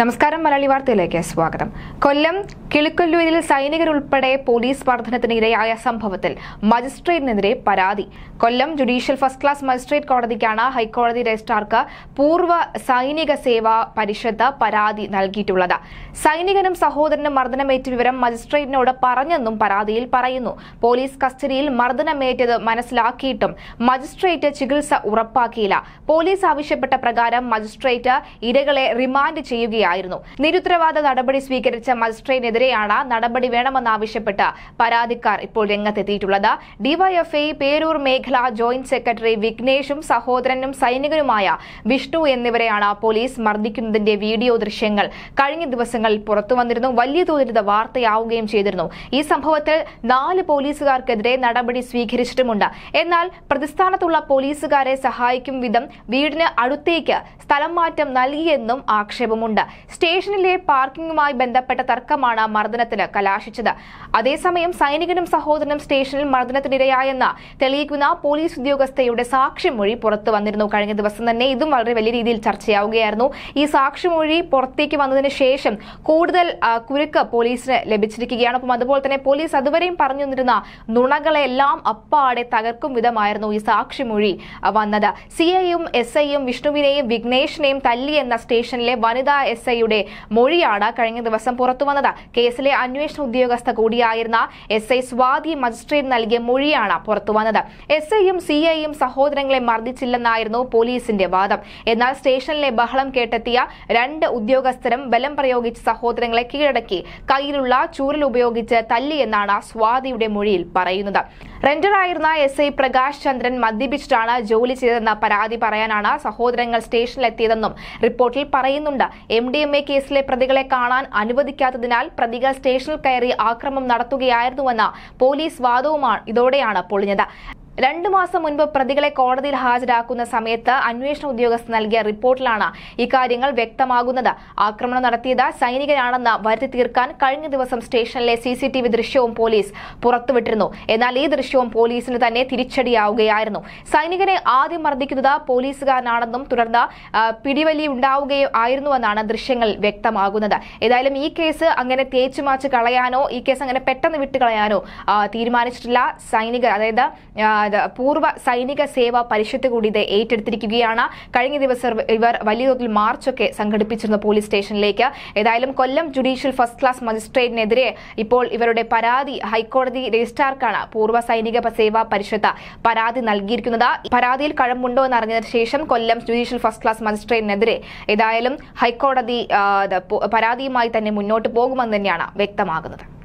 നമസ്കാരം മലയാളി വാർത്തയിലേക്ക് സ്വാഗതം കൊല്ലം കിളിക്കൊല്ലൂരിൽ സൈനികരുൾപ്പെടെ പോലീസ് മർദ്ദനത്തിനിരയായ സംഭവത്തിൽ മജിസ്ട്രേറ്റിനെതിരെ പരാതി Kollam judicial first class magistrate കോടതിക്കാണ് ഹൈക്കോടതി രജിസ്ട്രാർക്ക് പൂർവ്വ സൈനിക സേവാ പരിഷത്ത് പരാതി നൽകിയിട്ടുള്ളത് സൈനികനും സഹോദരനും മർദ്ദനമേറ്റ വിവരം മജിസ്ട്രേറ്റിനോട് പറഞ്ഞെന്നും പരാതിയിൽ പറയുന്നു പോലീസ് കസ്റ്റഡിയിൽ മർദ്ദനമേറ്റത് മനസ്സിലാക്കിയിട്ടും മജിസ്ട്രേറ്റ് ചികിത്സ ഉറപ്പാക്കിയില്ല പോലീസ് ആവശ്യപ്പെട്ട പ്രകാരം മജിസ്ട്രേറ്റ് ഇരകളെ റിമാൻഡ് ചെയ്യുകയാണ് നടപടിയായിരുന്നു നിരുത്തരവാദ നടപടി സ്വീകരിച്ച മജിസ്ട്രേറ്റിനെതിരെയാണ് നടപടി വേണമെന്നാവശ്യപ്പെട്ട് പരാതിക്കാർ ഇപ്പോൾ രംഗത്തെത്തിയിട്ടുള്ളത് ഡിവൈഎഫ്ഐ പേരൂർ മേഖല ജോയിന്റ് സെക്രട്ടറി വിഘ്നേഷും സഹോദരനും സൈനികനുമായ വിഷ്ണു എന്നിവരെയാണ് പോലീസ് മർദ്ദിക്കുന്നതിന്റെ വീഡിയോ ദൃശ്യങ്ങൾ കഴിഞ്ഞ ദിവസങ്ങളിൽ പുറത്തുവന്നിരുന്നു വലിയ തോതിൽ ഇത് വാർത്തയാവുകയും ചെയ്തിരുന്നു ഈ സംഭവത്തിൽ നാല് പോലീസുകാർക്കെതിരെ നടപടി സ്വീകരിച്ചിട്ടുമുണ്ട് എന്നാൽ പ്രതിസ്ഥാനത്തുള്ള പോലീസുകാരെ സഹായിക്കും വിധം വീടിന് അടുത്തേക്ക് സ്ഥലം മാറ്റം നൽകിയെന്നും ആക്ഷേപമുണ്ട് സ്റ്റേഷനിലെ പാർക്കിംഗുമായി ബന്ധപ്പെട്ട തർക്കമാണ് മർദ്ദനത്തിന് കലാശിച്ചത് അതേസമയം സൈനികനും സഹോദരനും സ്റ്റേഷനിൽ മർദ്ദനത്തിനിരയായെന്ന് തെളിയിക്കുന്ന പോലീസ് ഉദ്യോഗസ്ഥയുടെ സാക്ഷിമൊഴി പുറത്തു വന്നിരുന്നു കഴിഞ്ഞ ദിവസം തന്നെ ഇതും വളരെ വലിയ രീതിയിൽ ചർച്ചയാവുകയായിരുന്നു ഈ സാക്ഷിമൊഴി പുറത്തേക്ക് വന്നതിന് ശേഷം കൂടുതൽ കുരുക്ക് പോലീസിന് ലഭിച്ചിരിക്കുകയാണ് അപ്പം അതുപോലെ തന്നെ പോലീസ് അതുവരെയും പറഞ്ഞു നിന്നിരുന്ന നുണകളെല്ലാം അപ്പാടെ തകർക്കും വിധമായിരുന്നു ഈ സാക്ഷിമൊഴി വന്നത് സി ഐയും എസ് ഐയും വിഷ്ണുവിനെയും വിഘ്നേഷിനെയും തല്ലിയെന്ന സ്റ്റേഷനിലെ വനിതാ എസ് എസ് ഐയുടെ മൊഴിയാണ് കഴിഞ്ഞ ദിവസം പുറത്തു വന്നത് കേസിലെ അന്വേഷണ ഉദ്യോഗസ്ഥ കൂടിയായിരുന്ന എസ് ഐ സ്വാതി മജിസ്ട്രേറ്റ് നൽകിയ മൊഴിയാണ് പുറത്തു എസ് ഐയും സി ഐയും സഹോദരങ്ങളെ മർദ്ദിച്ചില്ലെന്നായിരുന്നു പോലീസിന്റെ വാദം എന്നാൽ സ്റ്റേഷനിലെ ബഹളം കേട്ടെത്തിയ രണ്ട് ഉദ്യോഗസ്ഥരും ബലം പ്രയോഗിച്ച് സഹോദരങ്ങളെ കീഴടക്കി കയ്യിലുള്ള ചൂരൽ ഉപയോഗിച്ച് തല്ലി എന്നാണ് സ്വാതിയുടെ മൊഴിയിൽ പറയുന്നത് റെന്ററായിരുന്ന എസ് ഐ പ്രകാശ് ചന്ദ്രൻ മദ്യപിച്ചിട്ടാണ് ജോലി ചെയ്തതെന്ന പരാതി പറയാനാണ് സഹോദരങ്ങൾ സ്റ്റേഷനിലെത്തിയതെന്നും റിപ്പോർട്ടിൽ പറയുന്നുണ്ട് എം ഡി എം എ കേസിലെ പ്രതികളെ കാണാൻ അനുവദിക്കാത്തതിനാൽ പ്രതികൾ സ്റ്റേഷനിൽ കയറി ആക്രമം നടത്തുകയായിരുന്നുവെന്ന പോലീസ് വാദവുമാണ് ഇതോടെയാണ് പൊളിഞ്ഞത് രണ്ടു മാസം മുൻപ് പ്രതികളെ കോടതിയിൽ ഹാജരാക്കുന്ന സമയത്ത് അന്വേഷണ ഉദ്യോഗസ്ഥർ നൽകിയ റിപ്പോർട്ടിലാണ് ഇക്കാര്യങ്ങൾ വ്യക്തമാകുന്നത് ആക്രമണം നടത്തിയത് സൈനികരാണെന്ന് വരുത്തി തീർക്കാൻ കഴിഞ്ഞ ദിവസം സ്റ്റേഷനിലെ സി ദൃശ്യവും പോലീസ് പുറത്തുവിട്ടിരുന്നു എന്നാൽ ഈ ദൃശ്യവും പോലീസിന് തന്നെ തിരിച്ചടിയാവുകയായിരുന്നു സൈനികനെ ആദ്യം മർദ്ദിക്കുന്നത് പോലീസുകാരനാണെന്നും തുടർന്ന് പിടിവലി ഉണ്ടാവുകയോ ആയിരുന്നുവെന്നാണ് ദൃശ്യങ്ങൾ വ്യക്തമാകുന്നത് ഏതായാലും ഈ കേസ് അങ്ങനെ തേച്ചുമാച്ച് കളയാനോ ഈ കേസ് അങ്ങനെ പെട്ടെന്ന് വിട്ടുകളയാനോ തീരുമാനിച്ചിട്ടില്ല സൈനികർ അതായത് പൂർവ്വ സൈനിക സേവാ പരിഷത്ത് കൂടി ഇത് ഏറ്റെടുത്തിരിക്കുകയാണ് കഴിഞ്ഞ ദിവസം ഇവർ വലിയ തോതിൽ മാർച്ചൊക്കെ സംഘടിപ്പിച്ചിരുന്നു പോലീസ് സ്റ്റേഷനിലേക്ക് ഏതായാലും കൊല്ലം ജുഡീഷ്യൽ ഫസ്റ്റ് ക്ലാസ് മജിസ്ട്രേറ്റിനെതിരെ ഇപ്പോൾ ഇവരുടെ പരാതി ഹൈക്കോടതി രജിസ്ട്രാർക്കാണ് പൂർവ്വ സൈനിക സേവാ പരിഷത്ത് പരാതി നൽകിയിരിക്കുന്നത് പരാതിയിൽ കഴമ്പുണ്ടോ എന്ന് അറിഞ്ഞതിന് ശേഷം കൊല്ലം ജുഡീഷ്യൽ ഫസ്റ്റ് ക്ലാസ് മജിസ്ട്രേറ്റിനെതിരെ ഏതായാലും ഹൈക്കോടതി പരാതിയുമായി തന്നെ മുന്നോട്ട് പോകുമെന്ന് തന്നെയാണ് വ്യക്തമാകുന്നത്